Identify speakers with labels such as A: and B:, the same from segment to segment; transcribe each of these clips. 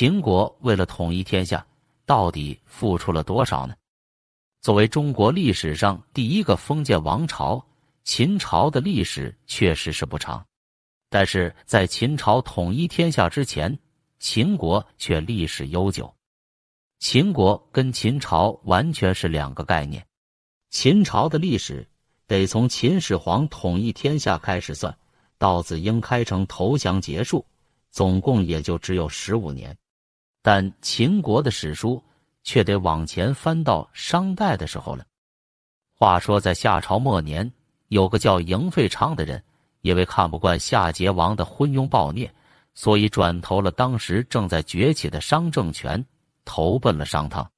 A: 秦国为了统一天下，到底付出了多少呢？作为中国历史上第一个封建王朝，秦朝的历史确实是不长。但是在秦朝统一天下之前，秦国却历史悠久。秦国跟秦朝完全是两个概念。秦朝的历史得从秦始皇统一天下开始算，到子婴开城投降结束，总共也就只有十五年。但秦国的史书却得往前翻到商代的时候了。话说，在夏朝末年，有个叫嬴废昌的人，因为看不惯夏桀王的昏庸暴虐，所以转投了当时正在崛起的商政权，投奔了商汤。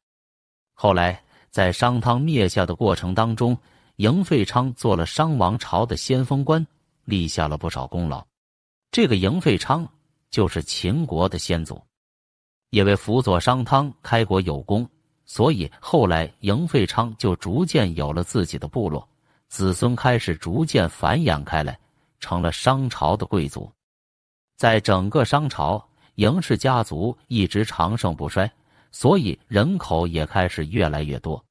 A: 后来，在商汤灭夏的过程当中，嬴废昌做了商王朝的先锋官，立下了不少功劳。这个嬴废昌就是秦国的先祖。因为辅佐商汤开国有功，所以后来赢费昌就逐渐有了自己的部落，子孙开始逐渐繁衍开来，成了商朝的贵族。在整个商朝，赢氏家族一直长盛不衰，所以人口也开始越来越多。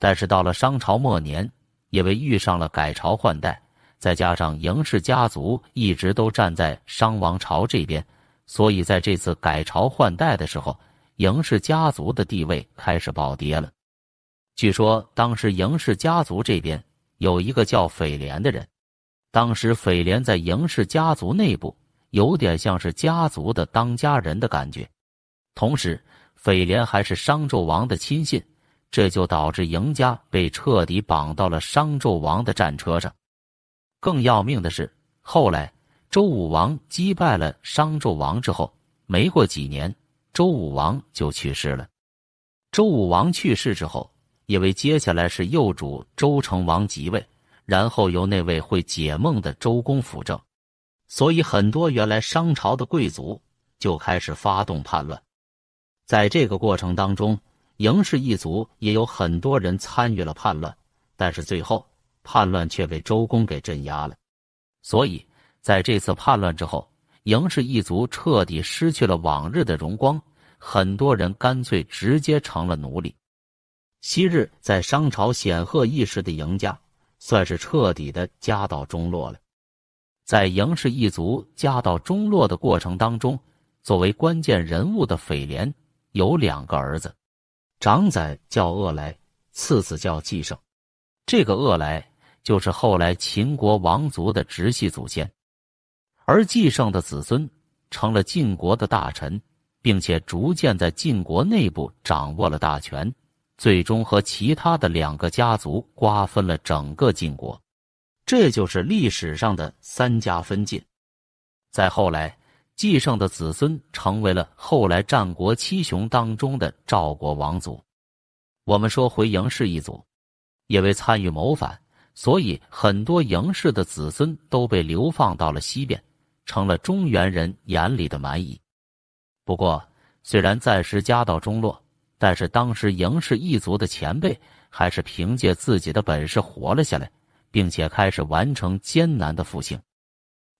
A: 但是到了商朝末年，因为遇上了改朝换代，再加上赢氏家族一直都站在商王朝这边。所以，在这次改朝换代的时候，嬴氏家族的地位开始暴跌了。据说，当时嬴氏家族这边有一个叫斐廉的人，当时斐廉在嬴氏家族内部有点像是家族的当家人的感觉。同时，斐廉还是商纣王的亲信，这就导致嬴家被彻底绑到了商纣王的战车上。更要命的是，后来。周武王击败了商纣王之后，没过几年，周武王就去世了。周武王去世之后，因为接下来是幼主周成王即位，然后由那位会解梦的周公辅政，所以很多原来商朝的贵族就开始发动叛乱。在这个过程当中，嬴氏一族也有很多人参与了叛乱，但是最后叛乱却被周公给镇压了。所以。在这次叛乱之后，嬴氏一族彻底失去了往日的荣光，很多人干脆直接成了奴隶。昔日在商朝显赫一时的嬴家，算是彻底的家道中落了。在嬴氏一族家道中落的过程当中，作为关键人物的斐廉有两个儿子，长子叫恶来，次子叫季胜。这个恶来就是后来秦国王族的直系祖先。而季胜的子孙成了晋国的大臣，并且逐渐在晋国内部掌握了大权，最终和其他的两个家族瓜分了整个晋国。这就是历史上的三家分晋。再后来，季胜的子孙成为了后来战国七雄当中的赵国王族。我们说回嬴氏一族，因为参与谋反，所以很多嬴氏的子孙都被流放到了西边。成了中原人眼里的蛮夷。不过，虽然暂时家道中落，但是当时赢氏一族的前辈还是凭借自己的本事活了下来，并且开始完成艰难的复兴。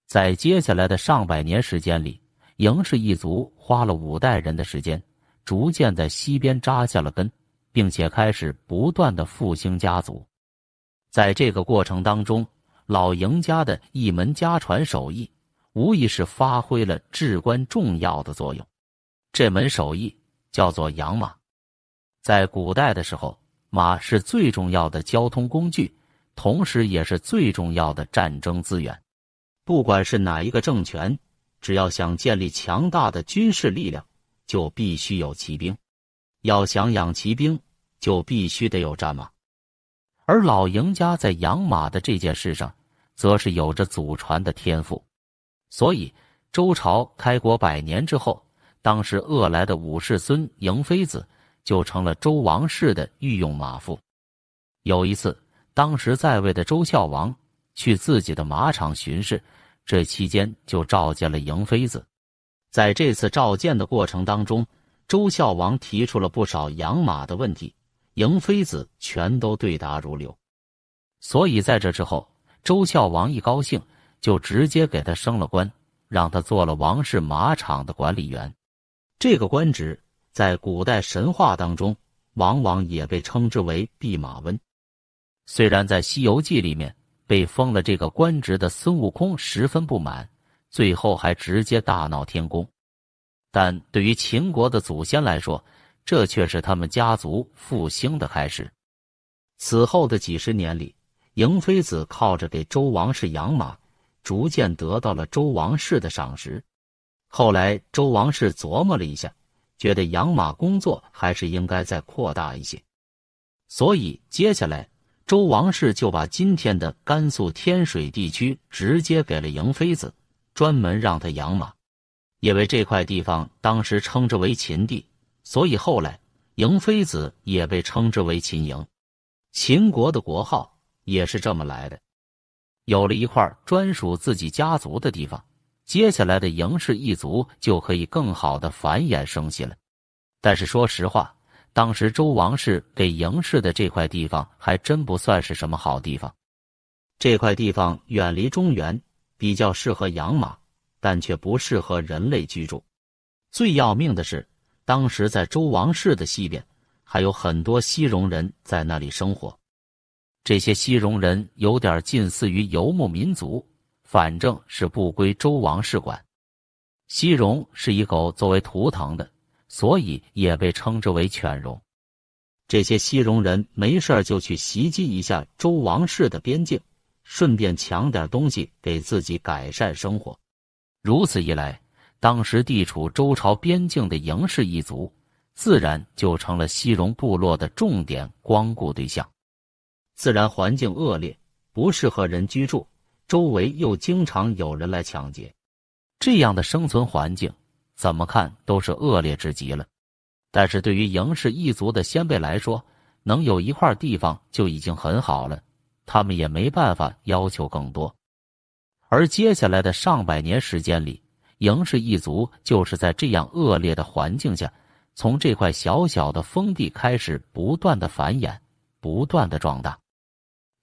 A: 在接下来的上百年时间里，赢氏一族花了五代人的时间，逐渐在西边扎下了根，并且开始不断的复兴家族。在这个过程当中，老赢家的一门家传手艺。无疑是发挥了至关重要的作用。这门手艺叫做养马。在古代的时候，马是最重要的交通工具，同时也是最重要的战争资源。不管是哪一个政权，只要想建立强大的军事力量，就必须有骑兵。要想养骑兵，就必须得有战马。而老赢家在养马的这件事上，则是有着祖传的天赋。所以，周朝开国百年之后，当时恶来的武士孙赢妃子就成了周王室的御用马夫。有一次，当时在位的周孝王去自己的马场巡视，这期间就召见了赢妃子。在这次召见的过程当中，周孝王提出了不少养马的问题，赢妃子全都对答如流。所以，在这之后，周孝王一高兴。就直接给他升了官，让他做了王室马场的管理员。这个官职在古代神话当中，往往也被称之为弼马温。虽然在《西游记》里面，被封了这个官职的孙悟空十分不满，最后还直接大闹天宫，但对于秦国的祖先来说，这却是他们家族复兴的开始。此后的几十年里，嬴非子靠着给周王室养马。逐渐得到了周王室的赏识，后来周王室琢磨了一下，觉得养马工作还是应该再扩大一些，所以接下来周王室就把今天的甘肃天水地区直接给了嬴非子，专门让他养马。因为这块地方当时称之为秦地，所以后来嬴非子也被称之为秦嬴，秦国的国号也是这么来的。有了一块专属自己家族的地方，接下来的嬴氏一族就可以更好的繁衍生息了。但是说实话，当时周王室给嬴氏的这块地方还真不算是什么好地方。这块地方远离中原，比较适合养马，但却不适合人类居住。最要命的是，当时在周王室的西边，还有很多西戎人在那里生活。这些西戎人有点近似于游牧民族，反正是不归周王室管。西戎是以狗作为图腾的，所以也被称之为犬戎。这些西戎人没事就去袭击一下周王室的边境，顺便抢点东西给自己改善生活。如此一来，当时地处周朝边境的嬴氏一族，自然就成了西戎部落的重点光顾对象。自然环境恶劣，不适合人居住，周围又经常有人来抢劫，这样的生存环境怎么看都是恶劣之极了。但是对于嬴氏一族的先辈来说，能有一块地方就已经很好了，他们也没办法要求更多。而接下来的上百年时间里，嬴氏一族就是在这样恶劣的环境下，从这块小小的封地开始不断的繁衍，不断的壮大。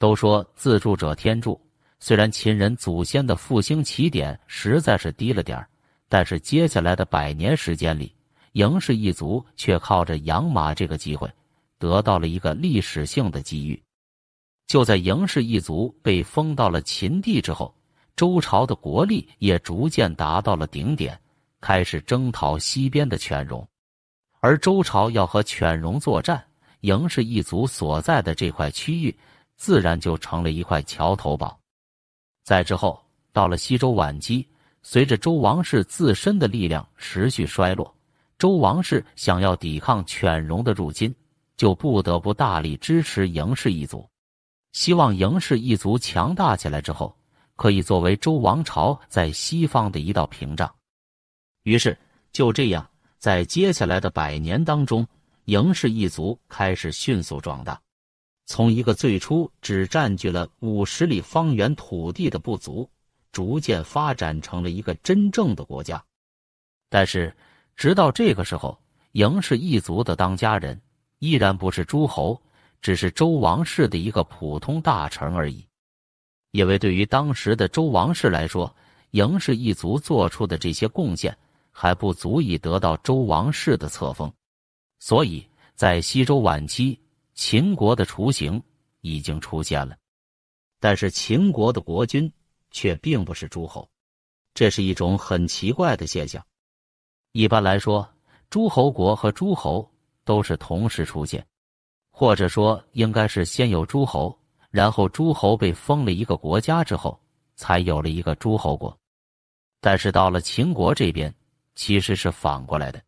A: 都说自助者天助。虽然秦人祖先的复兴起点实在是低了点儿，但是接下来的百年时间里，嬴氏一族却靠着养马这个机会，得到了一个历史性的机遇。就在嬴氏一族被封到了秦地之后，周朝的国力也逐渐达到了顶点，开始征讨西边的犬戎。而周朝要和犬戎作战，嬴氏一族所在的这块区域。自然就成了一块桥头堡。再之后，到了西周晚期，随着周王室自身的力量持续衰落，周王室想要抵抗犬戎的入侵，就不得不大力支持嬴氏一族，希望嬴氏一族强大起来之后，可以作为周王朝在西方的一道屏障。于是，就这样，在接下来的百年当中，嬴氏一族开始迅速壮大。从一个最初只占据了五十里方圆土地的部族，逐渐发展成了一个真正的国家。但是，直到这个时候，嬴氏一族的当家人依然不是诸侯，只是周王室的一个普通大臣而已。因为对于当时的周王室来说，嬴氏一族做出的这些贡献还不足以得到周王室的册封，所以在西周晚期。秦国的雏形已经出现了，但是秦国的国君却并不是诸侯，这是一种很奇怪的现象。一般来说，诸侯国和诸侯都是同时出现，或者说应该是先有诸侯，然后诸侯被封了一个国家之后，才有了一个诸侯国。但是到了秦国这边，其实是反过来的，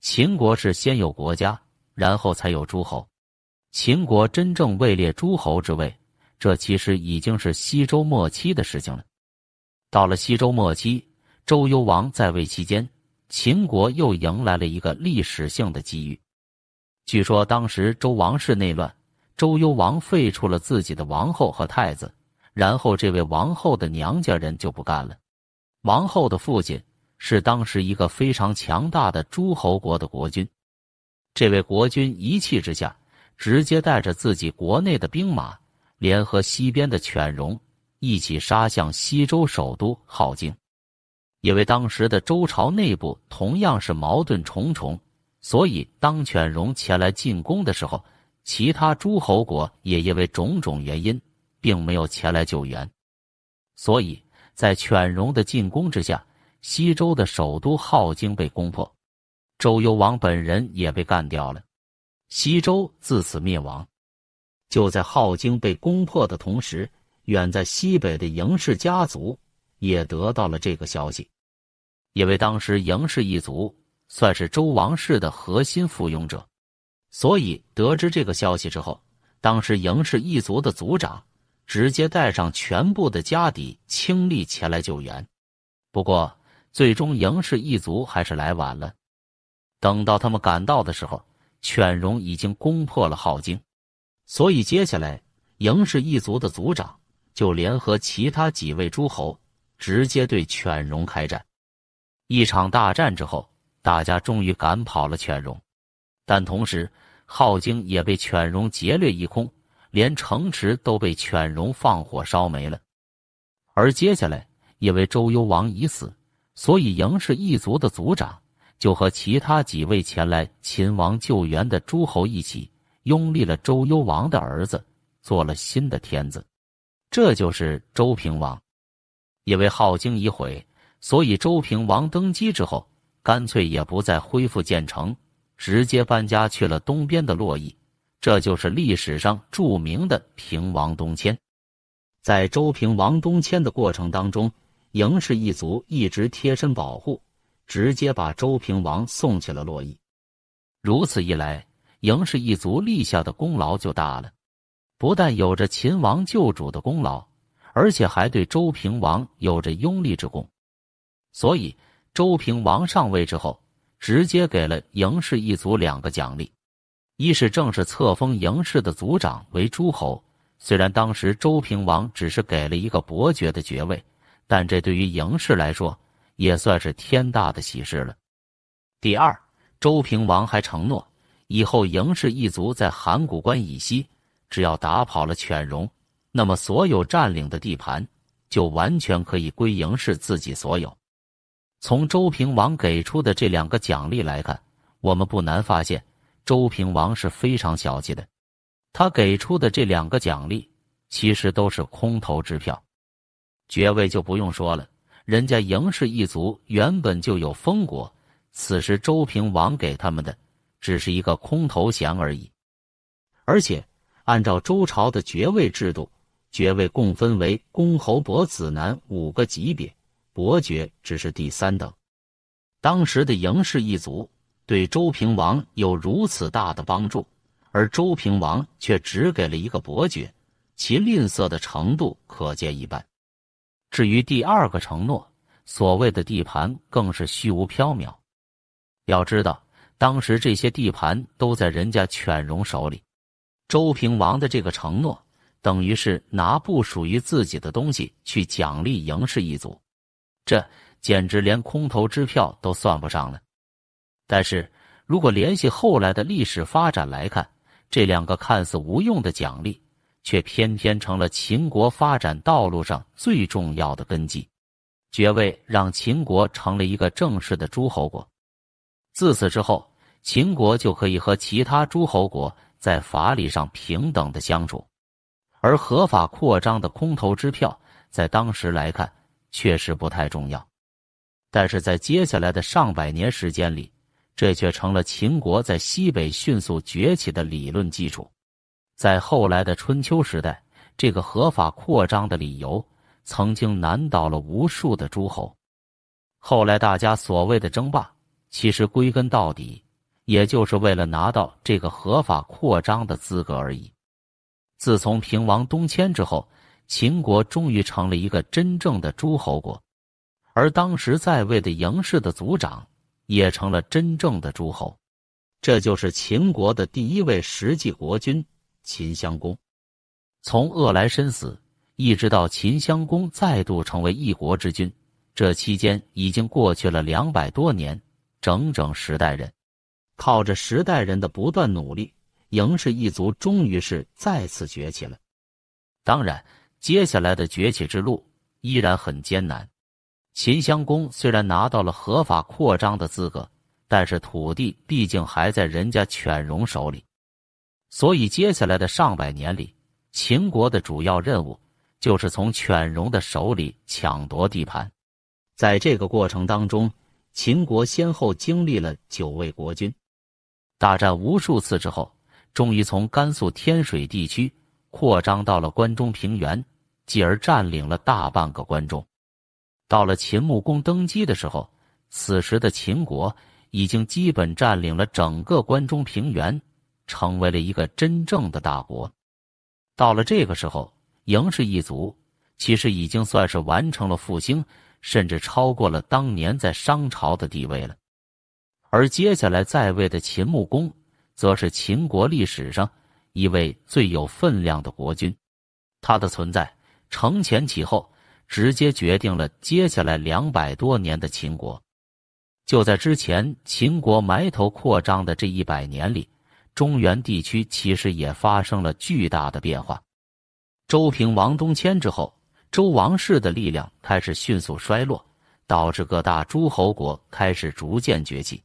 A: 秦国是先有国家，然后才有诸侯。秦国真正位列诸侯之位，这其实已经是西周末期的事情了。到了西周末期，周幽王在位期间，秦国又迎来了一个历史性的机遇。据说当时周王室内乱，周幽王废除了自己的王后和太子，然后这位王后的娘家人就不干了。王后的父亲是当时一个非常强大的诸侯国的国君，这位国君一气之下。直接带着自己国内的兵马，联合西边的犬戎，一起杀向西周首都镐京。因为当时的周朝内部同样是矛盾重重，所以当犬戎前来进攻的时候，其他诸侯国也因为种种原因，并没有前来救援。所以在犬戎的进攻之下，西周的首都镐京被攻破，周幽王本人也被干掉了。西周自此灭亡。就在镐京被攻破的同时，远在西北的嬴氏家族也得到了这个消息。因为当时嬴氏一族算是周王室的核心附庸者，所以得知这个消息之后，当时嬴氏一族的族长直接带上全部的家底、倾力前来救援。不过，最终嬴氏一族还是来晚了。等到他们赶到的时候，犬戎已经攻破了镐京，所以接下来嬴氏一族的族长就联合其他几位诸侯，直接对犬戎开战。一场大战之后，大家终于赶跑了犬戎，但同时镐京也被犬戎劫掠一空，连城池都被犬戎放火烧没了。而接下来，因为周幽王已死，所以嬴氏一族的族长。就和其他几位前来秦王救援的诸侯一起，拥立了周幽王的儿子做了新的天子，这就是周平王。因为镐京已毁，所以周平王登基之后，干脆也不再恢复建成，直接搬家去了东边的洛邑，这就是历史上著名的平王东迁。在周平王东迁的过程当中，嬴氏一族一直贴身保护。直接把周平王送去了洛邑，如此一来，嬴氏一族立下的功劳就大了，不但有着秦王救主的功劳，而且还对周平王有着拥立之功，所以周平王上位之后，直接给了嬴氏一族两个奖励，一是正式册封嬴氏的族长为诸侯，虽然当时周平王只是给了一个伯爵的爵位，但这对于嬴氏来说。也算是天大的喜事了。第二，周平王还承诺，以后嬴氏一族在函谷关以西，只要打跑了犬戎，那么所有占领的地盘就完全可以归嬴氏自己所有。从周平王给出的这两个奖励来看，我们不难发现，周平王是非常小气的。他给出的这两个奖励其实都是空头支票，爵位就不用说了。人家嬴氏一族原本就有封国，此时周平王给他们的只是一个空头衔而已。而且，按照周朝的爵位制度，爵位共分为公、侯、伯、子、男五个级别，伯爵只是第三等。当时的嬴氏一族对周平王有如此大的帮助，而周平王却只给了一个伯爵，其吝啬的程度可见一斑。至于第二个承诺，所谓的地盘更是虚无缥缈。要知道，当时这些地盘都在人家犬戎手里。周平王的这个承诺，等于是拿不属于自己的东西去奖励嬴氏一族，这简直连空头支票都算不上了。但是，如果联系后来的历史发展来看，这两个看似无用的奖励。却偏偏成了秦国发展道路上最重要的根基。爵位让秦国成了一个正式的诸侯国，自此之后，秦国就可以和其他诸侯国在法理上平等的相处。而合法扩张的空头支票，在当时来看确实不太重要，但是在接下来的上百年时间里，这却成了秦国在西北迅速崛起的理论基础。在后来的春秋时代，这个合法扩张的理由曾经难倒了无数的诸侯。后来大家所谓的争霸，其实归根到底，也就是为了拿到这个合法扩张的资格而已。自从平王东迁之后，秦国终于成了一个真正的诸侯国，而当时在位的嬴氏的族长也成了真正的诸侯，这就是秦国的第一位实际国君。秦襄公从恶来身死，一直到秦襄公再度成为一国之君，这期间已经过去了两百多年，整整十代人。靠着十代人的不断努力，嬴氏一族终于是再次崛起了。当然，接下来的崛起之路依然很艰难。秦襄公虽然拿到了合法扩张的资格，但是土地毕竟还在人家犬戎手里。所以，接下来的上百年里，秦国的主要任务就是从犬戎的手里抢夺地盘。在这个过程当中，秦国先后经历了九位国君，大战无数次之后，终于从甘肃天水地区扩张到了关中平原，继而占领了大半个关中。到了秦穆公登基的时候，此时的秦国已经基本占领了整个关中平原。成为了一个真正的大国。到了这个时候，嬴氏一族其实已经算是完成了复兴，甚至超过了当年在商朝的地位了。而接下来在位的秦穆公，则是秦国历史上一位最有分量的国君。他的存在承前启后，直接决定了接下来两百多年的秦国。就在之前秦国埋头扩张的这一百年里。中原地区其实也发生了巨大的变化。周平王东迁之后，周王室的力量开始迅速衰落，导致各大诸侯国开始逐渐崛起。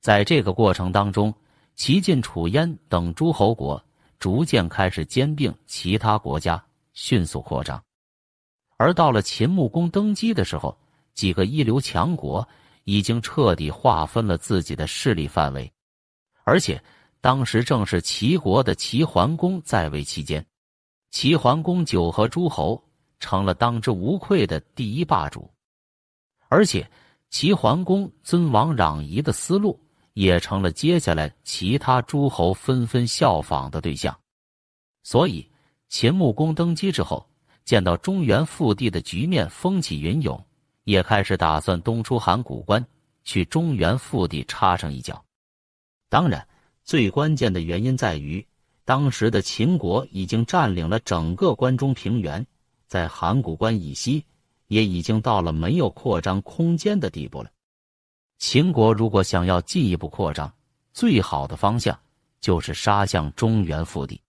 A: 在这个过程当中，齐、晋、楚、燕等诸侯国逐渐开始兼并其他国家，迅速扩张。而到了秦穆公登基的时候，几个一流强国已经彻底划分了自己的势力范围，而且。当时正是齐国的齐桓公在位期间，齐桓公九合诸侯，成了当之无愧的第一霸主。而且，齐桓公尊王攘夷的思路也成了接下来其他诸侯纷纷效仿的对象。所以，秦穆公登基之后，见到中原腹地的局面风起云涌，也开始打算东出函谷关，去中原腹地插上一脚。当然。最关键的原因在于，当时的秦国已经占领了整个关中平原，在函谷关以西也已经到了没有扩张空间的地步了。秦国如果想要进一步扩张，最好的方向就是杀向中原腹地。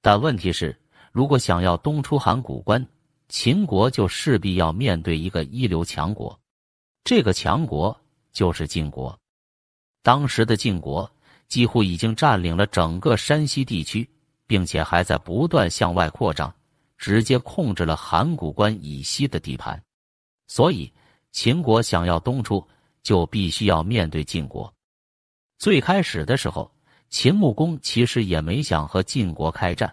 A: 但问题是，如果想要东出函谷关，秦国就势必要面对一个一流强国，这个强国就是晋国。当时的晋国。几乎已经占领了整个山西地区，并且还在不断向外扩张，直接控制了函谷关以西的地盘。所以，秦国想要东出，就必须要面对晋国。最开始的时候，秦穆公其实也没想和晋国开战，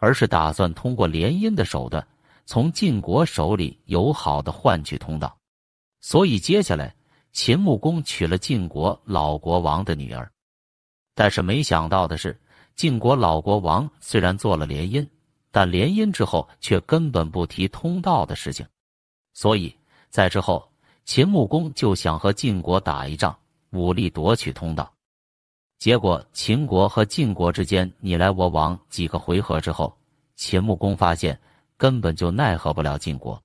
A: 而是打算通过联姻的手段，从晋国手里友好的换取通道。所以，接下来秦穆公娶了晋国老国王的女儿。但是没想到的是，晋国老国王虽然做了联姻，但联姻之后却根本不提通道的事情。所以在之后，秦穆公就想和晋国打一仗，武力夺取通道。结果秦国和晋国之间你来我往几个回合之后，秦穆公发现根本就奈何不了晋国。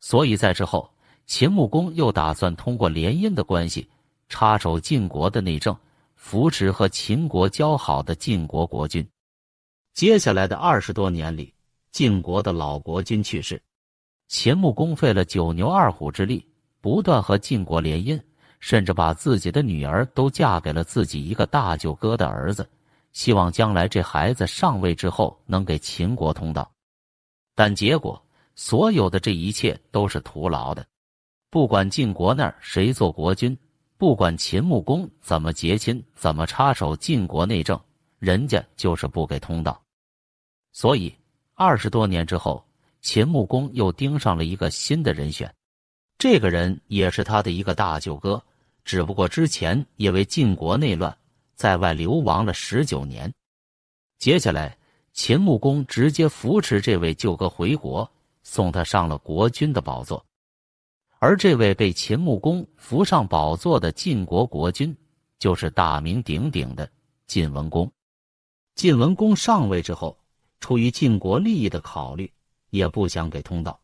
A: 所以在之后，秦穆公又打算通过联姻的关系插手晋国的内政。扶持和秦国交好的晋国国君。接下来的二十多年里，晋国的老国君去世，秦穆公费了九牛二虎之力，不断和晋国联姻，甚至把自己的女儿都嫁给了自己一个大舅哥的儿子，希望将来这孩子上位之后能给秦国通道。但结果，所有的这一切都是徒劳的。不管晋国那儿谁做国君。不管秦穆公怎么结亲，怎么插手晋国内政，人家就是不给通道。所以二十多年之后，秦穆公又盯上了一个新的人选，这个人也是他的一个大舅哥，只不过之前因为晋国内乱，在外流亡了十九年。接下来，秦穆公直接扶持这位舅哥回国，送他上了国君的宝座。而这位被秦穆公扶上宝座的晋国国君，就是大名鼎鼎的晋文公。晋文公上位之后，出于晋国利益的考虑，也不想给通道，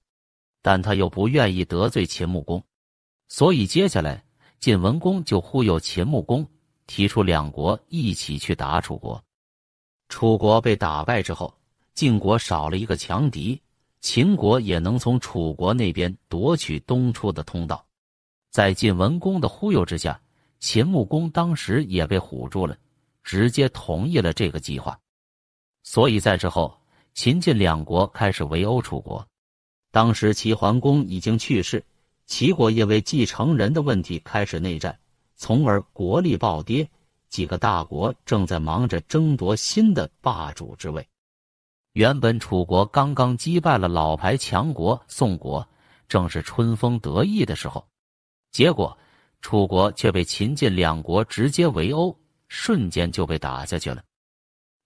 A: 但他又不愿意得罪秦穆公，所以接下来晋文公就忽悠秦穆公，提出两国一起去打楚国。楚国被打败之后，晋国少了一个强敌。秦国也能从楚国那边夺取东出的通道，在晋文公的忽悠之下，秦穆公当时也被唬住了，直接同意了这个计划。所以在之后，秦晋两国开始围殴楚国。当时齐桓公已经去世，齐国因为继承人的问题开始内战，从而国力暴跌。几个大国正在忙着争夺新的霸主之位。原本楚国刚刚击败了老牌强国宋国，正是春风得意的时候，结果楚国却被秦晋两国直接围殴，瞬间就被打下去了。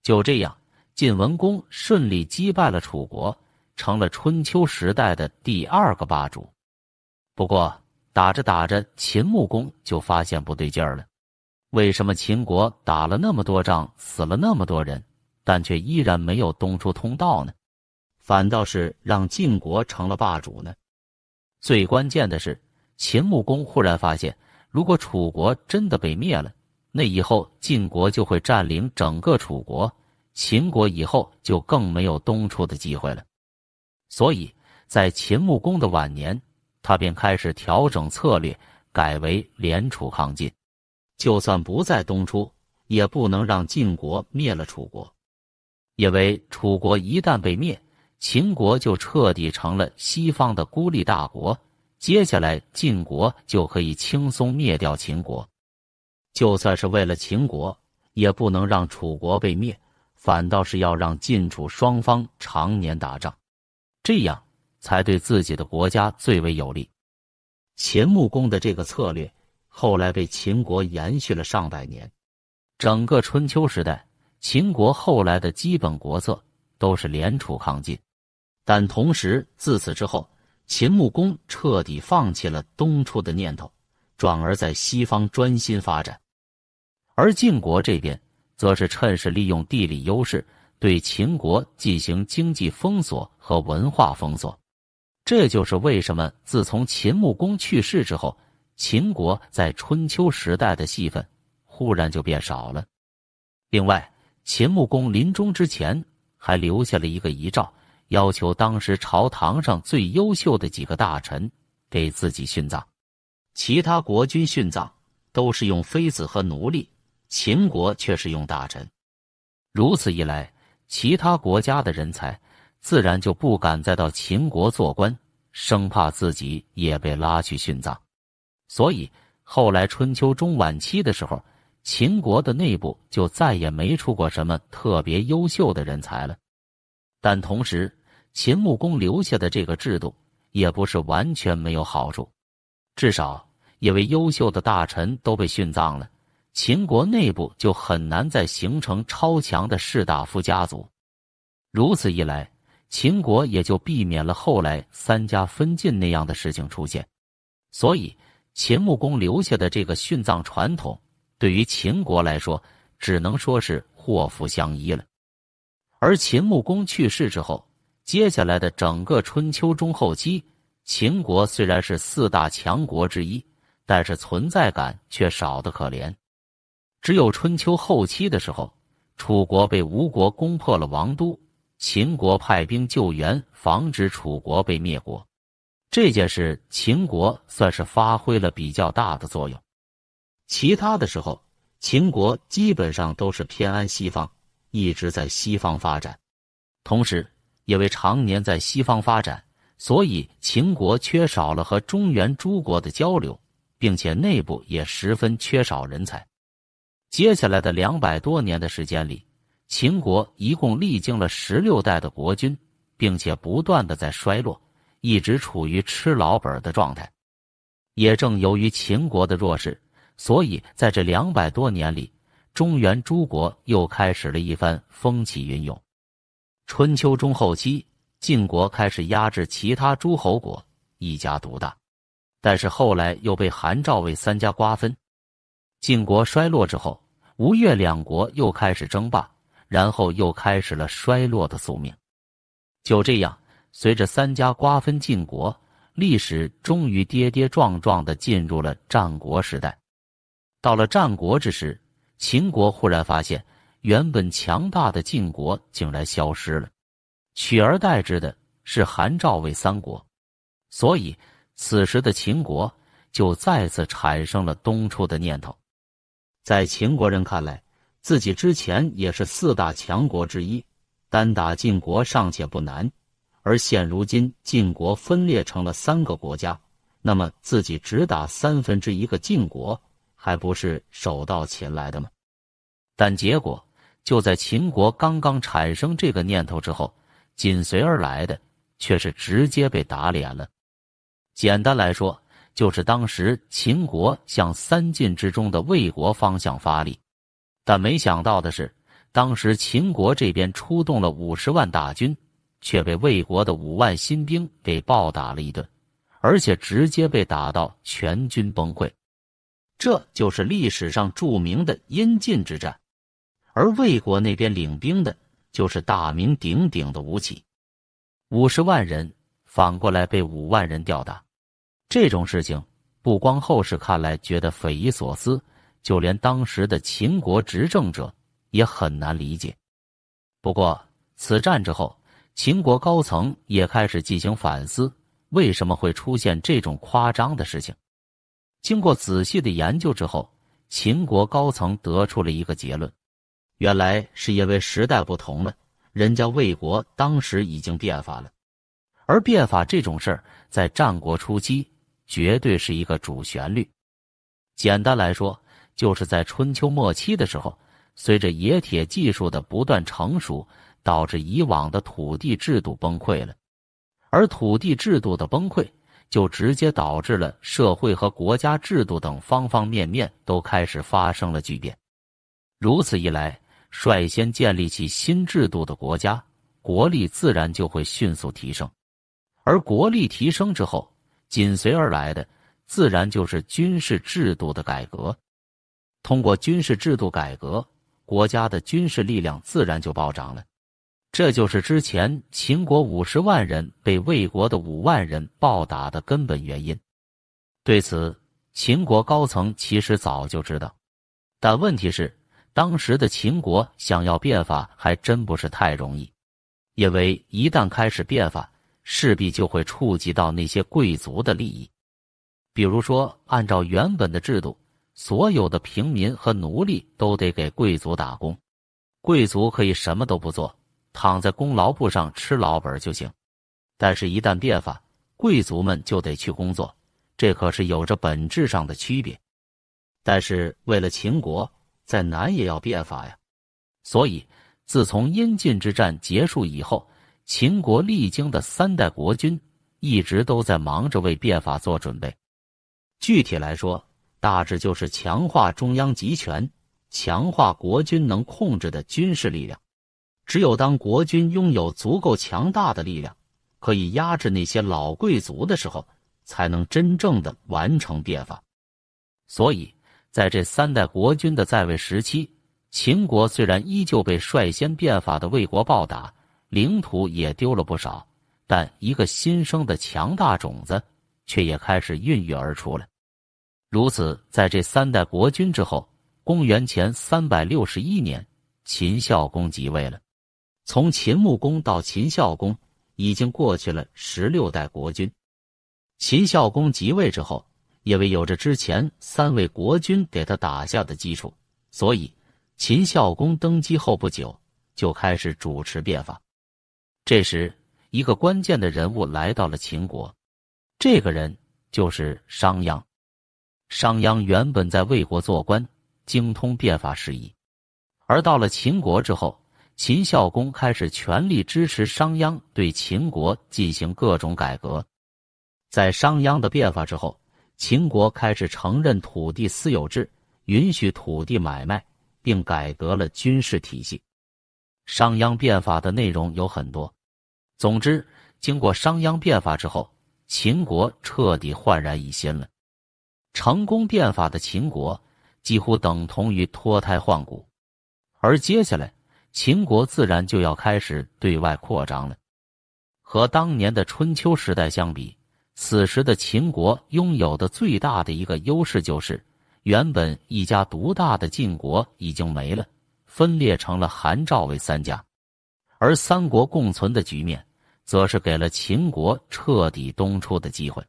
A: 就这样，晋文公顺利击败了楚国，成了春秋时代的第二个霸主。不过打着打着，秦穆公就发现不对劲儿了：为什么秦国打了那么多仗，死了那么多人？但却依然没有东出通道呢，反倒是让晋国成了霸主呢。最关键的是，秦穆公忽然发现，如果楚国真的被灭了，那以后晋国就会占领整个楚国，秦国以后就更没有东出的机会了。所以在秦穆公的晚年，他便开始调整策略，改为联楚抗晋。就算不再东出，也不能让晋国灭了楚国。因为楚国一旦被灭，秦国就彻底成了西方的孤立大国，接下来晋国就可以轻松灭掉秦国。就算是为了秦国，也不能让楚国被灭，反倒是要让晋楚双方常年打仗，这样才对自己的国家最为有利。秦穆公的这个策略，后来被秦国延续了上百年，整个春秋时代。秦国后来的基本国策都是联楚抗晋，但同时自此之后，秦穆公彻底放弃了东出的念头，转而在西方专心发展。而晋国这边，则是趁势利用地理优势，对秦国进行经济封锁和文化封锁。这就是为什么自从秦穆公去世之后，秦国在春秋时代的戏份忽然就变少了。另外。秦穆公临终之前还留下了一个遗诏，要求当时朝堂上最优秀的几个大臣给自己殉葬。其他国君殉葬都是用妃子和奴隶，秦国却是用大臣。如此一来，其他国家的人才自然就不敢再到秦国做官，生怕自己也被拉去殉葬。所以后来春秋中晚期的时候。秦国的内部就再也没出过什么特别优秀的人才了，但同时，秦穆公留下的这个制度也不是完全没有好处。至少，因为优秀的大臣都被殉葬了，秦国内部就很难再形成超强的士大夫家族。如此一来，秦国也就避免了后来三家分晋那样的事情出现。所以，秦穆公留下的这个殉葬传统。对于秦国来说，只能说是祸福相依了。而秦穆公去世之后，接下来的整个春秋中后期，秦国虽然是四大强国之一，但是存在感却少得可怜。只有春秋后期的时候，楚国被吴国攻破了王都，秦国派兵救援，防止楚国被灭国，这件事秦国算是发挥了比较大的作用。其他的时候，秦国基本上都是偏安西方，一直在西方发展。同时，因为常年在西方发展，所以秦国缺少了和中原诸国的交流，并且内部也十分缺少人才。接下来的两百多年的时间里，秦国一共历经了十六代的国君，并且不断的在衰落，一直处于吃老本的状态。也正由于秦国的弱势。所以，在这两百多年里，中原诸国又开始了一番风起云涌。春秋中后期，晋国开始压制其他诸侯国，一家独大。但是后来又被韩、赵、魏三家瓜分。晋国衰落之后，吴、越两国又开始争霸，然后又开始了衰落的宿命。就这样，随着三家瓜分晋国，历史终于跌跌撞撞的进入了战国时代。到了战国之时，秦国忽然发现，原本强大的晋国竟然消失了，取而代之的是韩、赵、魏三国。所以，此时的秦国就再次产生了东出的念头。在秦国人看来，自己之前也是四大强国之一，单打晋国尚且不难，而现如今晋国分裂成了三个国家，那么自己只打三分之一个晋国。还不是手到擒来的吗？但结果就在秦国刚刚产生这个念头之后，紧随而来的却是直接被打脸了。简单来说，就是当时秦国向三晋之中的魏国方向发力，但没想到的是，当时秦国这边出动了五十万大军，却被魏国的五万新兵给暴打了一顿，而且直接被打到全军崩溃。这就是历史上著名的阴晋之战，而魏国那边领兵的就是大名鼎鼎的吴起，五十万人反过来被五万人吊打，这种事情不光后世看来觉得匪夷所思，就连当时的秦国执政者也很难理解。不过，此战之后，秦国高层也开始进行反思，为什么会出现这种夸张的事情。经过仔细的研究之后，秦国高层得出了一个结论：原来是因为时代不同了。人家魏国当时已经变法了，而变法这种事儿在战国初期绝对是一个主旋律。简单来说，就是在春秋末期的时候，随着冶铁技术的不断成熟，导致以往的土地制度崩溃了，而土地制度的崩溃。就直接导致了社会和国家制度等方方面面都开始发生了巨变。如此一来，率先建立起新制度的国家，国力自然就会迅速提升。而国力提升之后，紧随而来的自然就是军事制度的改革。通过军事制度改革，国家的军事力量自然就暴涨了。这就是之前秦国五十万人被魏国的五万人暴打的根本原因。对此，秦国高层其实早就知道，但问题是，当时的秦国想要变法还真不是太容易，因为一旦开始变法，势必就会触及到那些贵族的利益。比如说，按照原本的制度，所有的平民和奴隶都得给贵族打工，贵族可以什么都不做。躺在功劳簿上吃老本就行，但是，一旦变法，贵族们就得去工作，这可是有着本质上的区别。但是，为了秦国，再难也要变法呀。所以，自从燕晋之战结束以后，秦国历经的三代国君一直都在忙着为变法做准备。具体来说，大致就是强化中央集权，强化国君能控制的军事力量。只有当国君拥有足够强大的力量，可以压制那些老贵族的时候，才能真正的完成变法。所以，在这三代国君的在位时期，秦国虽然依旧被率先变法的魏国暴打，领土也丢了不少，但一个新生的强大种子却也开始孕育而出了。如此，在这三代国君之后，公元前三百六十一年，秦孝公即位了。从秦穆公到秦孝公，已经过去了十六代国君。秦孝公即位之后，因为有着之前三位国君给他打下的基础，所以秦孝公登基后不久就开始主持变法。这时，一个关键的人物来到了秦国，这个人就是商鞅。商鞅原本在魏国做官，精通变法事宜，而到了秦国之后。秦孝公开始全力支持商鞅对秦国进行各种改革。在商鞅的变法之后，秦国开始承认土地私有制，允许土地买卖，并改革了军事体系。商鞅变法的内容有很多。总之，经过商鞅变法之后，秦国彻底焕然一新了。成功变法的秦国几乎等同于脱胎换骨，而接下来。秦国自然就要开始对外扩张了。和当年的春秋时代相比，此时的秦国拥有的最大的一个优势就是，原本一家独大的晋国已经没了，分裂成了韩、赵、魏三家。而三国共存的局面，则是给了秦国彻底东出的机会。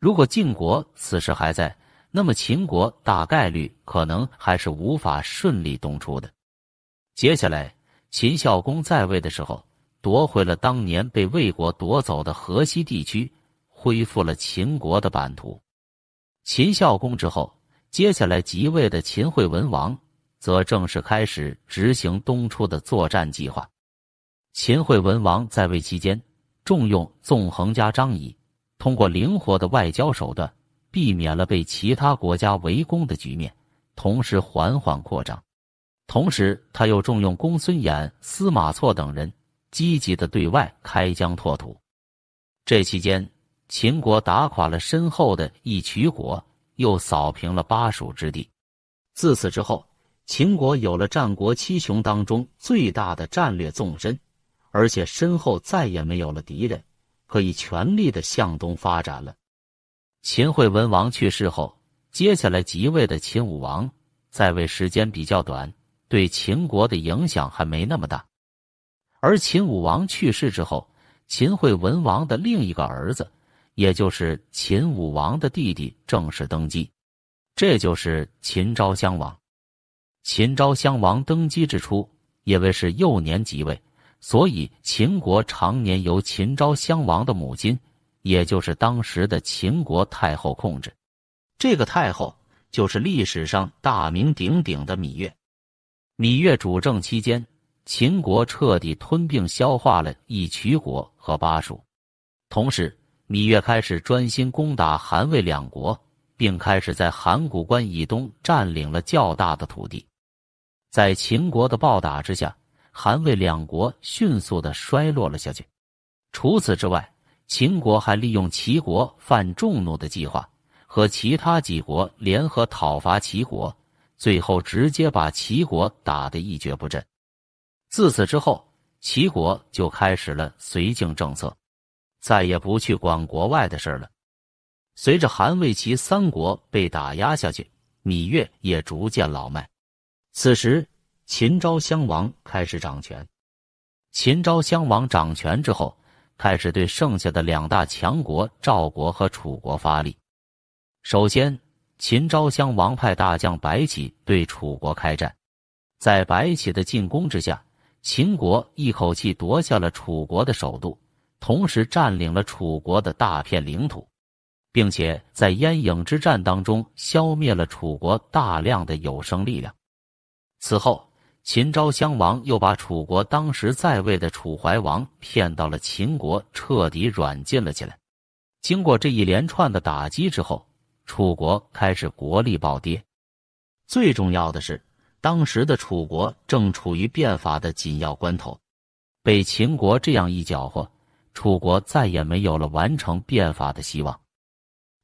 A: 如果晋国此时还在，那么秦国大概率可能还是无法顺利东出的。接下来，秦孝公在位的时候，夺回了当年被魏国夺走的河西地区，恢复了秦国的版图。秦孝公之后，接下来即位的秦惠文王，则正式开始执行东出的作战计划。秦惠文王在位期间，重用纵横家张仪，通过灵活的外交手段，避免了被其他国家围攻的局面，同时缓缓扩张。同时，他又重用公孙衍、司马错等人，积极的对外开疆拓土。这期间，秦国打垮了身后的一渠国，又扫平了巴蜀之地。自此之后，秦国有了战国七雄当中最大的战略纵深，而且身后再也没有了敌人，可以全力的向东发展了。秦惠文王去世后，接下来即位的秦武王在位时间比较短。对秦国的影响还没那么大，而秦武王去世之后，秦惠文王的另一个儿子，也就是秦武王的弟弟，正式登基，这就是秦昭襄王。秦昭襄王登基之初，因为是幼年即位，所以秦国常年由秦昭襄王的母亲，也就是当时的秦国太后控制。这个太后就是历史上大名鼎鼎的芈月。芈月主政期间，秦国彻底吞并消化了义渠国和巴蜀，同时，芈月开始专心攻打韩魏两国，并开始在函谷关以东占领了较大的土地。在秦国的暴打之下，韩魏两国迅速的衰落了下去。除此之外，秦国还利用齐国犯众怒的计划，和其他几国联合讨伐齐国。最后直接把齐国打得一蹶不振。自此之后，齐国就开始了绥靖政策，再也不去管国外的事了。随着韩魏齐三国被打压下去，芈月也逐渐老迈。此时，秦昭襄王开始掌权。秦昭襄王掌权之后，开始对剩下的两大强国赵国和楚国发力。首先。秦昭襄王派大将白起对楚国开战，在白起的进攻之下，秦国一口气夺下了楚国的首都，同时占领了楚国的大片领土，并且在鄢郢之战当中消灭了楚国大量的有生力量。此后，秦昭襄王又把楚国当时在位的楚怀王骗到了秦国，彻底软禁了起来。经过这一连串的打击之后。楚国开始国力暴跌，最重要的是，当时的楚国正处于变法的紧要关头，被秦国这样一搅和，楚国再也没有了完成变法的希望。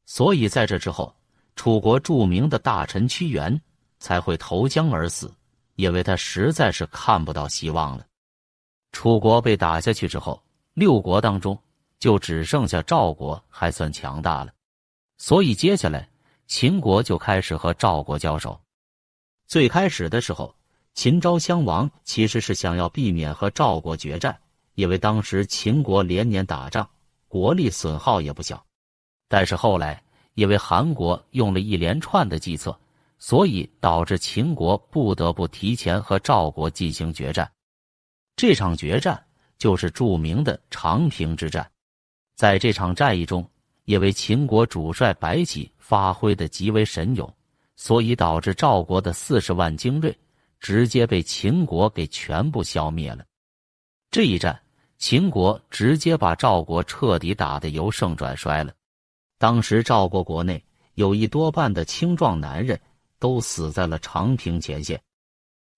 A: 所以，在这之后，楚国著名的大臣屈原才会投江而死，因为他实在是看不到希望了。楚国被打下去之后，六国当中就只剩下赵国还算强大了。所以，接下来秦国就开始和赵国交手。最开始的时候，秦昭襄王其实是想要避免和赵国决战，因为当时秦国连年打仗，国力损耗也不小。但是后来，因为韩国用了一连串的计策，所以导致秦国不得不提前和赵国进行决战。这场决战就是著名的长平之战。在这场战役中，也为秦国主帅白起发挥的极为神勇，所以导致赵国的四十万精锐直接被秦国给全部消灭了。这一战，秦国直接把赵国彻底打得由盛转衰了。当时赵国国内有一多半的青壮男人都死在了长平前线，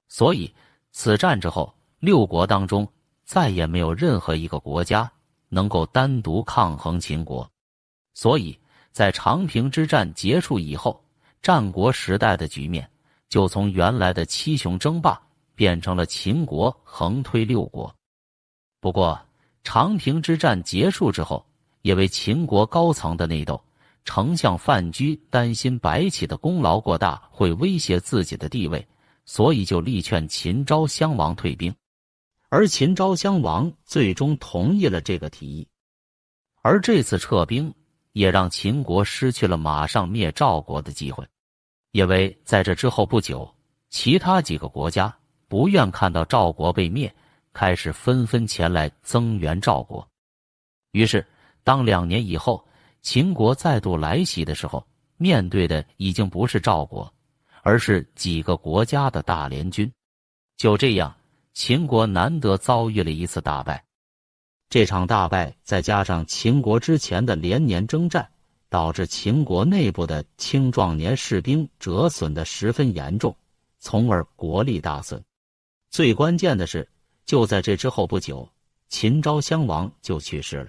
A: 所以此战之后，六国当中再也没有任何一个国家能够单独抗衡秦国。所以在长平之战结束以后，战国时代的局面就从原来的七雄争霸变成了秦国横推六国。不过，长平之战结束之后，也为秦国高层的内斗。丞相范雎担心白起的功劳过大会威胁自己的地位，所以就力劝秦昭襄王退兵，而秦昭襄王最终同意了这个提议。而这次撤兵。也让秦国失去了马上灭赵国的机会，因为在这之后不久，其他几个国家不愿看到赵国被灭，开始纷纷前来增援赵国。于是，当两年以后秦国再度来袭的时候，面对的已经不是赵国，而是几个国家的大联军。就这样，秦国难得遭遇了一次大败。这场大败，再加上秦国之前的连年征战，导致秦国内部的青壮年士兵折损的十分严重，从而国力大损。最关键的是，就在这之后不久，秦昭襄王就去世了。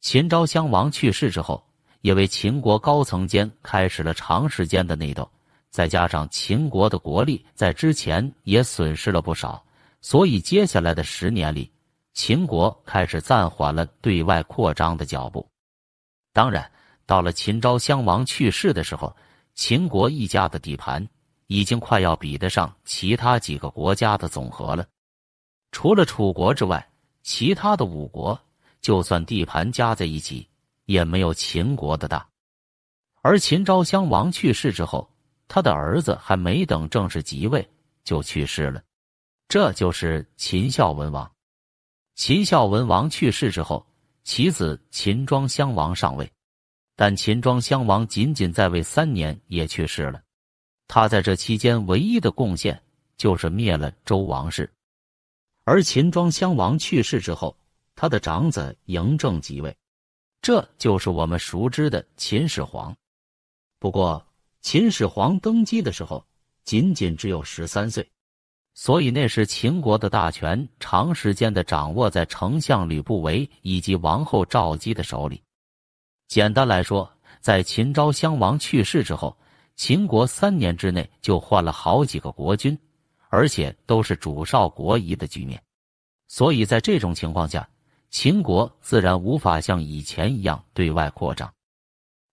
A: 秦昭襄王去世之后，也为秦国高层间开始了长时间的内斗。再加上秦国的国力在之前也损失了不少，所以接下来的十年里。秦国开始暂缓了对外扩张的脚步。当然，到了秦昭襄王去世的时候，秦国一家的地盘已经快要比得上其他几个国家的总和了。除了楚国之外，其他的五国就算地盘加在一起，也没有秦国的大。而秦昭襄王去世之后，他的儿子还没等正式即位就去世了，这就是秦孝文王。秦孝文王去世之后，其子秦庄襄王上位，但秦庄襄王仅仅在位三年也去世了。他在这期间唯一的贡献就是灭了周王室。而秦庄襄王去世之后，他的长子嬴政即位，这就是我们熟知的秦始皇。不过，秦始皇登基的时候仅仅只有十三岁。所以那时，秦国的大权长时间的掌握在丞相吕不韦以及王后赵姬的手里。简单来说，在秦昭襄王去世之后，秦国三年之内就换了好几个国君，而且都是主少国疑的局面。所以在这种情况下，秦国自然无法像以前一样对外扩张。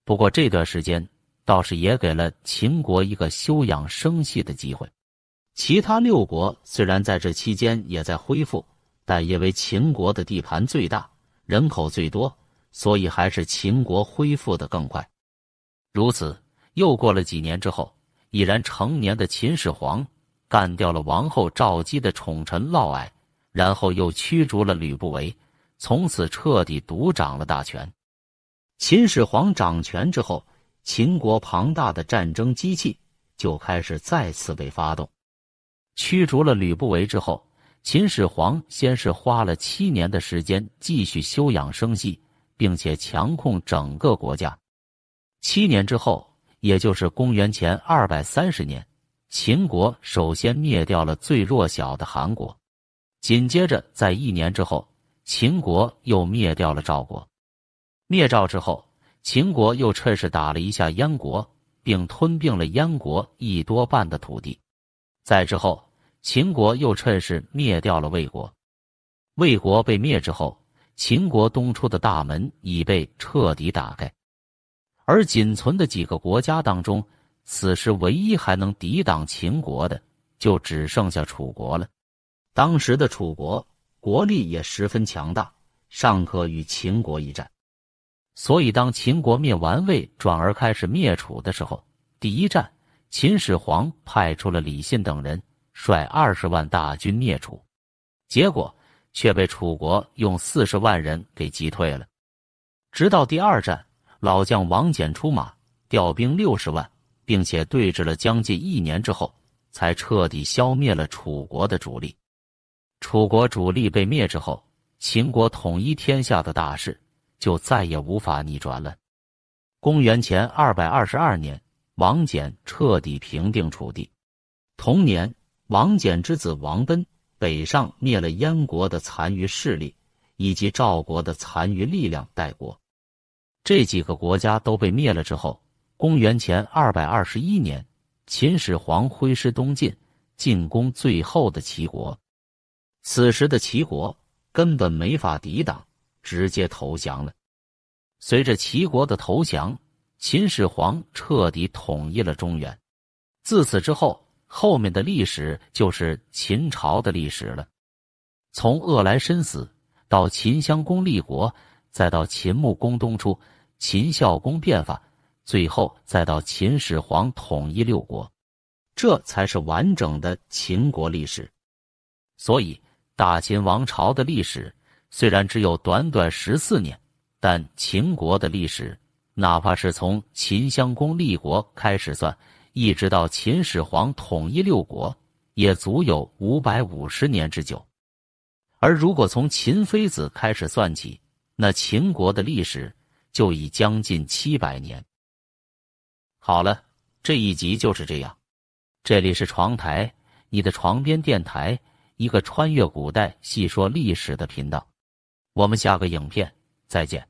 A: 不过这段时间倒是也给了秦国一个休养生息的机会。其他六国虽然在这期间也在恢复，但因为秦国的地盘最大、人口最多，所以还是秦国恢复的更快。如此，又过了几年之后，已然成年的秦始皇干掉了王后赵姬的宠臣嫪毐，然后又驱逐了吕不韦，从此彻底独掌了大权。秦始皇掌权之后，秦国庞大的战争机器就开始再次被发动。驱逐了吕不韦之后，秦始皇先是花了七年的时间继续休养生息，并且强控整个国家。七年之后，也就是公元前二百三十年，秦国首先灭掉了最弱小的韩国。紧接着，在一年之后，秦国又灭掉了赵国。灭赵之后，秦国又趁势打了一下燕国，并吞并了燕国一多半的土地。在之后，秦国又趁势灭掉了魏国。魏国被灭之后，秦国东出的大门已被彻底打开。而仅存的几个国家当中，此时唯一还能抵挡秦国的，就只剩下楚国了。当时的楚国国力也十分强大，尚可与秦国一战。所以，当秦国灭完魏，转而开始灭楚的时候，第一战。秦始皇派出了李信等人，率二十万大军灭楚，结果却被楚国用四十万人给击退了。直到第二战，老将王翦出马，调兵六十万，并且对峙了将近一年之后，才彻底消灭了楚国的主力。楚国主力被灭之后，秦国统一天下的大势就再也无法逆转了。公元前二百二十二年。王翦彻底平定楚地。同年，王翦之子王贲北上灭了燕国的残余势力，以及赵国的残余力量代国。这几个国家都被灭了之后，公元前二百二十一年，秦始皇挥师东进，进攻最后的齐国。此时的齐国根本没法抵挡，直接投降了。随着齐国的投降，秦始皇彻底统一了中原，自此之后，后面的历史就是秦朝的历史了。从恶来身死到秦襄公立国，再到秦穆公东出、秦孝公变法，最后再到秦始皇统一六国，这才是完整的秦国历史。所以，大秦王朝的历史虽然只有短短十四年，但秦国的历史。哪怕是从秦襄公立国开始算，一直到秦始皇统一六国，也足有五百五十年之久。而如果从秦非子开始算起，那秦国的历史就已将近七百年。好了，这一集就是这样。这里是床台，你的床边电台，一个穿越古代细说历史的频道。我们下个影片再见。